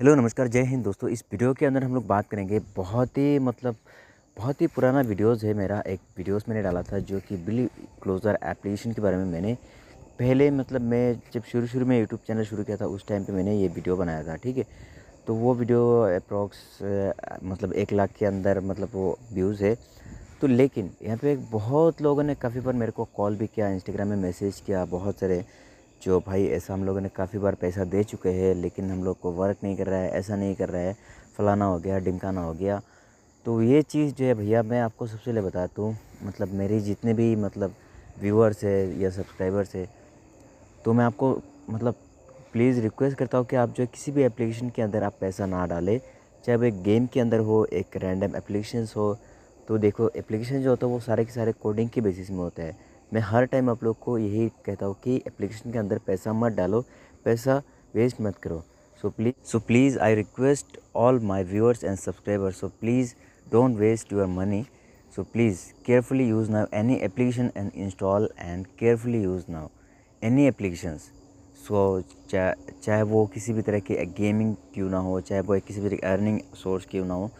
hello नमस्कार जय हिंद दोस्तों इस वीडियो के अंदर हम लोग बात करेंगे बहुत ही मतलब बहुत ही पुराना वीडियोस है मेरा एक वीडियोस मैंने डाला था जो कि बिली क्लोज़र एप्लीकेशन के बारे में मैंने पहले मतलब मैं जब शुरू शुरू में यूट्यूब चैनल शुरू किया था उस टाइम पे मैंने ये वीडियो बनाया था ठीक है तो वो वीडियो अप्रॉक्स मतलब एक लाख के अंदर मतलब वो व्यूज़ है तो लेकिन यहाँ पर बहुत लोगों ने काफ़ी बार मेरे को कॉल भी किया इंस्टाग्राम में मैसेज किया बहुत सारे जो भाई ऐसा हम लोगों ने काफ़ी बार पैसा दे चुके हैं लेकिन हम लोग को वर्क नहीं कर रहा है ऐसा नहीं कर रहा है फलाना हो गया डिमकाना हो गया तो ये चीज़ जो है भैया मैं आपको सबसे पहले बताता हूँ मतलब मेरे जितने भी मतलब व्यूअर्स है या सब्सक्राइबर्स है तो मैं आपको मतलब प्लीज़ रिक्वेस्ट करता हूँ कि आप जो किसी भी एप्लीकेशन के अंदर आप पैसा ना डालें चाहे वो एक गेम के अंदर हो एक रैंडम एप्लीकेशन हो तो देखो एप्लीकेशन जो होता है वो सारे के सारे कोडिंग के बेसिस में होता है मैं हर टाइम आप लोग को यही कहता हूँ कि एप्लीकेशन के अंदर पैसा मत डालो पैसा वेस्ट मत करो so please so please I request all my viewers and subscribers so please don't waste your money so please carefully use now any application and install and carefully use now any application so चाहे वो किसी भी तरह की gaming क्यों ना हो चाहे वो किसी भी तरह की अर्निंग सोर्स क्यों ना हो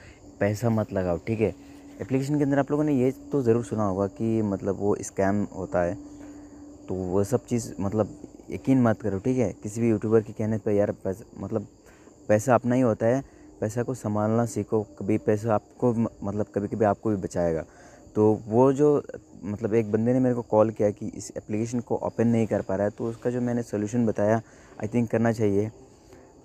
पैसा मत लगाओ ठीक है एप्लीकेशन के अंदर आप लोगों ने ये तो ज़रूर सुना होगा कि मतलब वो स्कैम होता है तो वह सब चीज़ मतलब यकीन मत करो ठीक है किसी भी यूट्यूबर के कहने पर यार पैस, मतलब पैसा अपना ही होता है पैसा को संभालना सीखो कभी पैसा आपको मतलब कभी कभी आपको भी बचाएगा तो वो जो मतलब एक बंदे ने मेरे को कॉल किया कि इस एप्लीकेशन को ओपन नहीं कर पा रहा है तो उसका जो मैंने सोल्यूशन बताया आई थिंक करना चाहिए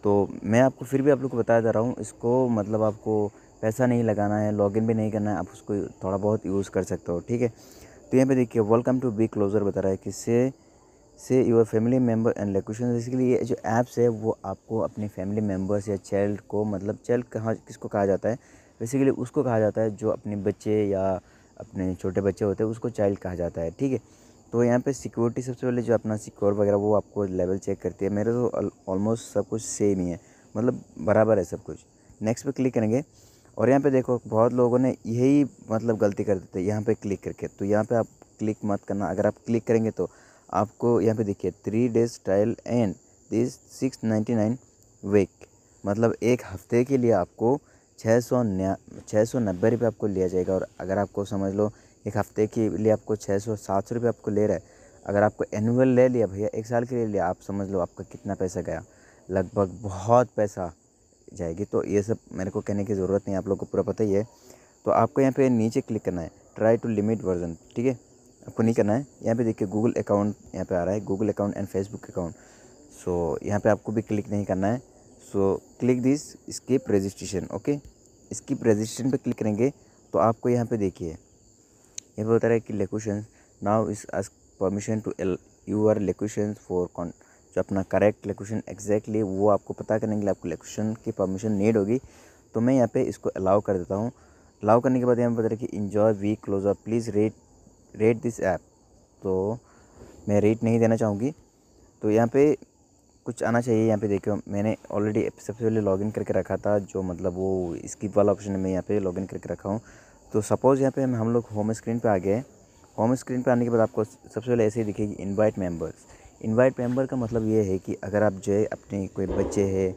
तो मैं आपको फिर भी आप लोग को बताया जा रहा हूँ इसको मतलब आपको पैसा नहीं लगाना है लॉगिन भी नहीं करना है आप उसको थोड़ा बहुत यूज़ कर सकते हो ठीक है तो यहाँ पे देखिए वेलकम टू बी क्लोज़र बता रहा है कि से से your family member and location इसके ये जो ऐप्स है वो आपको अपने फैमिली मेम्बर्स या चाइल्ड को मतलब चाइल्ड कहाँ किसको कहा जाता है बेसिकली उसको कहा जाता है जो अपने बच्चे या अपने छोटे बच्चे होते हैं उसको चाइल्ड कहा जाता है ठीक है तो यहाँ पे सिक्योरिटी सबसे पहले जो अपना सिक्योर वगैरह वो आपको लेवल चेक करती है मेरे तो ऑलमोस्ट सब कुछ सेम ही है मतलब बराबर है सब कुछ नेक्स्ट पे क्लिक करेंगे और यहाँ पे देखो बहुत लोगों ने यही मतलब गलती कर देते हैं यहाँ पे क्लिक करके तो यहाँ पे आप क्लिक मत करना अगर आप क्लिक करेंगे तो आपको यहाँ पे देखिए three days trial and this six ninety nine week मतलब एक हफ्ते के लिए आपको छः सौ छः सौ नब्बे रुपये आपको लिया जाएगा और अगर आपको समझ लो एक हफ्ते के लिए आपको छः सौ सात सौ रुपये आपको ले रहा है अगर आपको एनुअल ले लिया भैया एक साल के लिए लिया आप समझ लो आपका कितना पैसा गया लगभग बहुत पैसा जाएगी तो ये सब मेरे को कहने की ज़रूरत नहीं आप लोग को पूरा पता ही है तो आपको यहाँ पे नीचे क्लिक करना है ट्राई टू लिमिट वर्जन ठीक है आपको नहीं करना है यहाँ पे देखिए गूगल अकाउंट यहाँ पे आ रहा है Google account and Facebook account so यहाँ पे आपको भी क्लिक नहीं करना है so click this skip registration okay skip registration पे क्लिक करेंगे तो आपको यहाँ पे देखिए यहाँ पे बता रहा है कि location now is permission to your location for कॉन्ट जो अपना करेक्ट लोकेशन एग्जैक्टली वो आपको पता करने के लिए आपको लोकेशन की परमिशन नीड होगी तो मैं यहाँ पे इसको अलाउ कर देता हूँ अलाउ करने के बाद यहाँ पर बता रहा कि enjoy we closure please rate rate this app तो मैं रेट नहीं देना चाहूँगी तो यहाँ पे कुछ आना चाहिए यहाँ पे देखो मैंने ऑलरेडी सबसे पहले लॉगिन करके रखा था जो मतलब वो स्किप वाला ऑप्शन है मैं यहाँ पे लॉगिन करके रखा हूँ तो सपोज़ यहाँ पे हम हम लोग होम स्क्रीन पे आ गए होम स्क्रीन पे आने के बाद आपको सबसे पहले ऐसे ही दिखेगी इनवाइट मेंबर्स इनवाइट मेंबर का मतलब ये है कि अगर आप जो है अपने कोई बच्चे है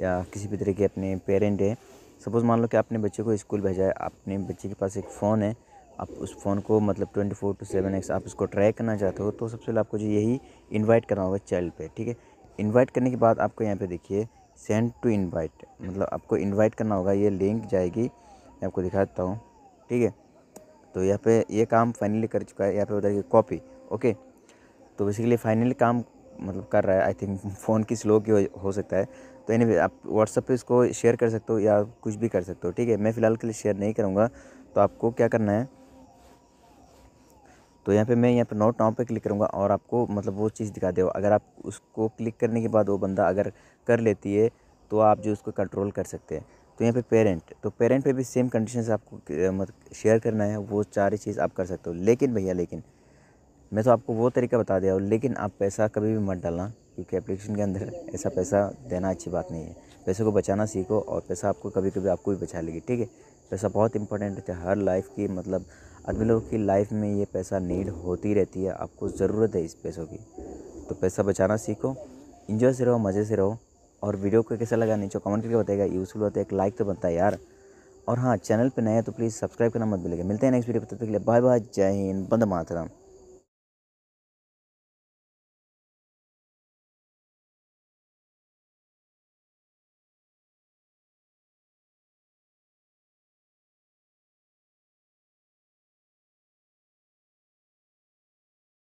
या किसी भी तरह के अपने पेरेंट हैं सपोज़ मान लो कि आपने बच्चे को स्कूल भेजा है अपने बच्चे के पास एक फ़ोन है आप उस फ़ोन को मतलब twenty four two seven X आप उसको ट्रैक करना चाहते हो तो सबसे पहले आपको जो यही इनवाइट करना होगा चाइल्ड पे ठीक है इनवाइट करने के बाद आपको यहाँ पे देखिए सेंड टू इनवाइट मतलब आपको इनवाइट करना होगा ये लिंक जाएगी मैं आपको दिखा देता हूँ ठीक है तो यहाँ पे ये काम फाइनली कर चुका है यहाँ पे उधर की कॉपी ओके तो बेसिकली फाइनली काम मतलब कर रहा है आई थिंक फ़ोन की स्लो की हो, हो सकता है तो एनी आप व्हाट्सअप पे इसको शेयर कर सकते हो या कुछ भी कर सकते हो ठीक है मैं फ़िलहाल के लिए शेयर नहीं करूँगा तो आपको क्या करना है तो यहाँ पे मैं यहाँ पे नोट नाउ पे क्लिक करूँगा और आपको मतलब वो चीज़ दिखा दे अगर आप उसको क्लिक करने के बाद वो बंदा अगर कर लेती है तो आप जो उसको कंट्रोल कर सकते हैं तो यहाँ पे पेरेंट तो पेरेंट पे भी सेम कंडीशन आपको मतलब शेयर करना है वो सारी चीज़ आप कर सकते हो लेकिन भैया लेकिन मैं तो आपको वो तरीका बता दिया हूँ लेकिन आप पैसा कभी भी मत डालना क्योंकि एप्लीकेशन के अंदर ऐसा पैसा देना अच्छी बात नहीं है पैसे को बचाना सीखो और पैसा आपको कभी कभी आपको भी बचा लेगी ठीक है पैसा बहुत इंपॉर्टेंट होता है हर लाइफ की मतलब आदमी लोगों की लाइफ में ये पैसा नीड होती रहती है आपको ज़रूरत है इस पैसों की तो पैसा बचाना सीखो इंजॉय से रहो मज़े से रहो और वीडियो को कैसा लगा नीचे कमेंट करके बताएगा यूज़फुल होता है एक लाइक तो बनता है यार और हाँ चैनल पर नया है तो प्लीज़ सब्सक्राइब करना मत भूलिएगा मिलते हैं नेक्स्ट वीडियो पता के लिए बाय बाय जय हिंद बंद मातरम